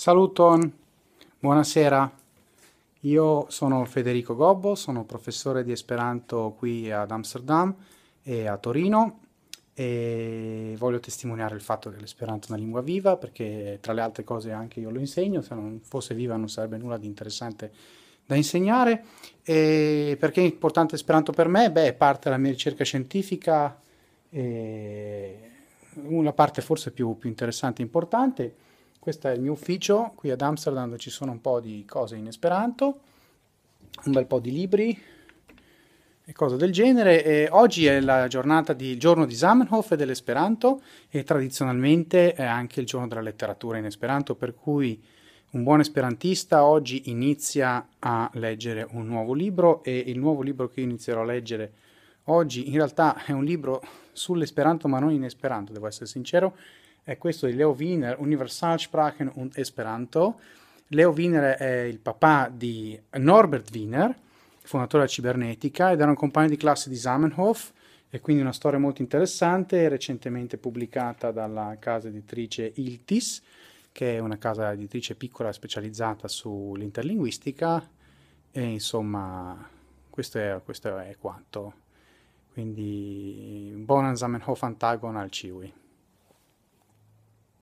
Saluton, buonasera. Io sono Federico Gobbo, sono professore di Esperanto qui ad Amsterdam e a Torino e voglio testimoniare il fatto che l'esperanto è una lingua viva perché tra le altre cose anche io lo insegno, se non fosse viva non sarebbe nulla di interessante da insegnare e perché è importante Esperanto per me? Beh, parte della mia ricerca scientifica, una parte forse più, più interessante e importante questo è il mio ufficio, qui ad Amsterdam ci sono un po' di cose in esperanto, un bel po' di libri e cose del genere. E oggi è la giornata di, il giorno di Zamenhof e dell'esperanto e tradizionalmente è anche il giorno della letteratura in esperanto, per cui un buon esperantista oggi inizia a leggere un nuovo libro e il nuovo libro che io inizierò a leggere oggi in realtà è un libro sull'esperanto ma non in esperanto, devo essere sincero, è questo di Leo Wiener, Universalsprachen und Esperanto. Leo Wiener è il papà di Norbert Wiener, fondatore della cibernetica, ed era un compagno di classe di Zamenhof, e quindi una storia molto interessante, recentemente pubblicata dalla casa editrice Iltis, che è una casa editrice piccola specializzata sull'interlinguistica. E insomma, questo è, questo è quanto. Quindi, buon Zamenhof Antagon al Ciwi.